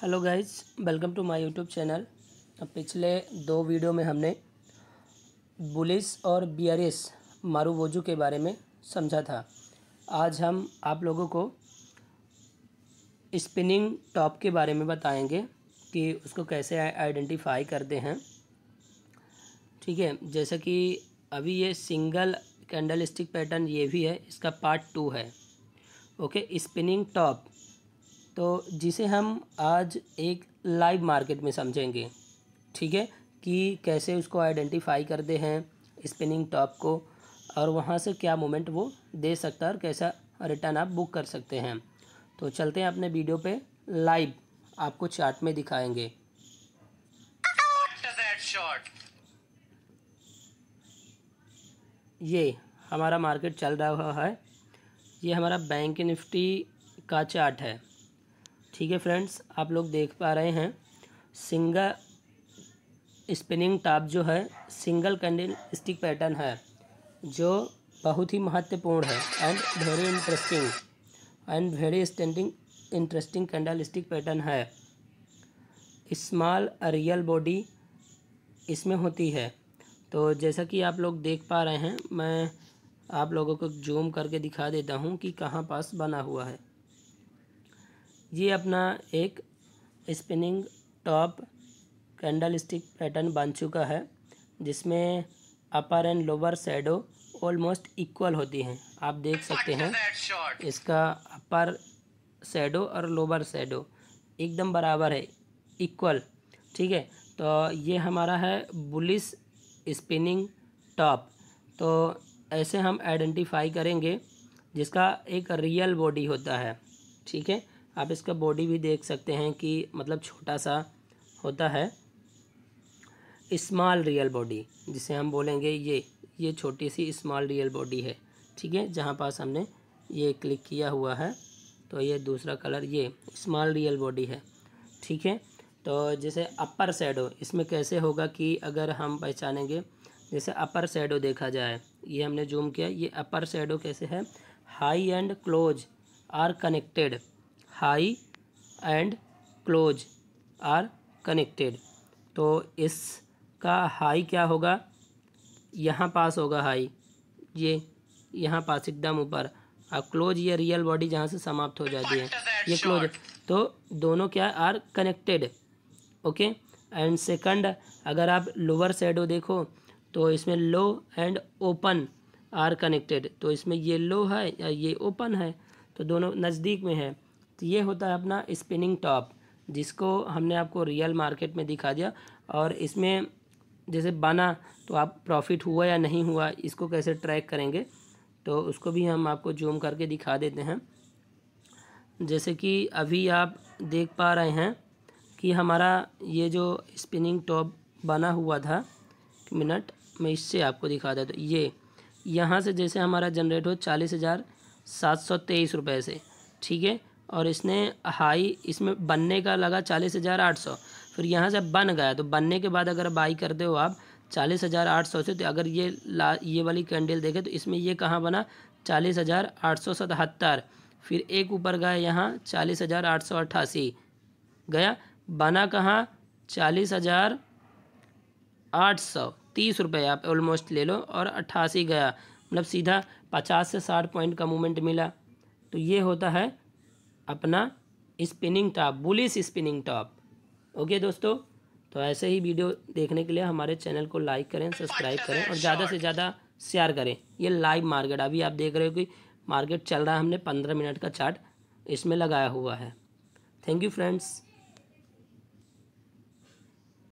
hello guys welcome to my YouTube channel पिछले दो video में हमने बुलिस और बीआरएस मारूवोजू के बारे में समझा था आज हम आप लोगों को स्पिनिंग टॉप के बारे में बताएंगे कि उसको कैसे आइडेंटिफाई करते हैं ठीक है जैसा कि अभी ये सिंगल कैंडल स्टिक पैटर्न ये भी है इसका पार्ट टू है ओके स्पिनिंग टॉप तो जिसे हम आज एक लाइव मार्केट में समझेंगे ठीक है कि कैसे उसको आइडेंटिफाई करते हैं स्पिनिंग टॉप को और वहाँ से क्या मोमेंट वो दे सकता है और कैसा रिटर्न आप बुक कर सकते हैं तो चलते हैं अपने वीडियो पे लाइव आपको चार्ट में दिखाएंगे ये हमारा मार्केट चल रहा है ये हमारा बैंक निफ्टी का चार्ट है ठीक है फ्रेंड्स आप लोग देख पा रहे हैं सिंगल स्पिनिंग टॉप जो है सिंगल कैंडल स्टिक पैटर्न है जो बहुत ही महत्वपूर्ण है and very interesting and very standing interesting candlestick pattern है स्मॉल रियल बॉडी इसमें होती है तो जैसा कि आप लोग देख पा रहे हैं मैं आप लोगों को जूम करके दिखा देता हूँ कि कहाँ पास बना हुआ है ये अपना एक spinning top candlestick pattern बन चुका है जिसमें upper and lower shadow almost equal होती हैं आप देख सकते हैं इसका अपर शेडो और लोअर शेडो एकदम बराबर है इक्वल ठीक है तो ये हमारा है बुलिस स्पिनिंग टॉप तो ऐसे हम आइडेंटिफाई करेंगे जिसका एक रियल बॉडी होता है ठीक है आप इसका बॉडी भी देख सकते हैं कि मतलब छोटा सा होता है इस्माल रियल बॉडी जिसे हम बोलेंगे ये ये छोटी सी स्मॉल रियल बॉडी है ठीक है जहाँ पास हमने ये क्लिक किया हुआ है तो ये दूसरा कलर ये इस्माल रियल बॉडी है ठीक है तो जैसे अपर सैडो इसमें कैसे होगा कि अगर हम पहचानेंगे जैसे अपर सैडो देखा जाए ये हमने जूम किया ये अपर सैडो कैसे है high and close are connected high and close are connected तो इसका हाई क्या होगा यहाँ पास होगा हाई ये यहाँ पास एकदम ऊपर और क्लोज ये रियल बॉडी जहाँ से समाप्त हो जाती है ये क्लोज तो दोनों क्या are connected okay and second अगर आप लोअर साइड देखो तो इसमें low and open are connected तो इसमें ये लो है या ये ओपन है तो दोनों नज़दीक में है तो ये होता है अपना स्पिनिंग टॉप जिसको हमने आपको रियल मार्केट में दिखा दिया और इसमें जैसे बना तो आप प्रॉफिट हुआ या नहीं हुआ इसको कैसे ट्रैक करेंगे तो उसको भी हम आपको जूम करके दिखा देते हैं जैसे कि अभी आप देख पा रहे हैं कि हमारा ये जो स्पिनिंग टॉप बना हुआ था मिनट मैं इससे आपको दिखा देता तो ये यहाँ से जैसे हमारा जनरेट हो चालीस हज़ार सात सौ तेईस रुपये से ठीक है और इसने हाई इसमें बनने का लगा चालीस हज़ार आठ सौ फिर यहाँ से बन गया तो बनने के बाद अगर बाई करते हो आप चालीस हज़ार आठ सौ से तो अगर ये ला ये वाली कैंडल देखें तो इसमें ये कहाँ बना चालीस हज़ार आठ सौ सतहत्तर फिर एक ऊपर गया यहाँ चालीस हज़ार आठ सौ अट्ठासी गया बना कहाँ चालीस हज़ार आठ सौ तीस रुपये आप ऑलमोस्ट ले लो और अट्ठासी गया मतलब सीधा पचास से साठ पॉइंट का मूवमेंट मिला तो ये होता है अपना spinning top bullish spinning top okay दोस्तों तो ऐसे ही वीडियो देखने के लिए हमारे चैनल को लाइक करें सब्सक्राइब करें और ज़्यादा से ज़्यादा शेयर करें ये लाइव मार्केट अभी आप देख रहे हो कि मार्केट चल रहा है हमने पंद्रह मिनट का चार्ट इसमें लगाया हुआ है थैंक यू फ्रेंड्स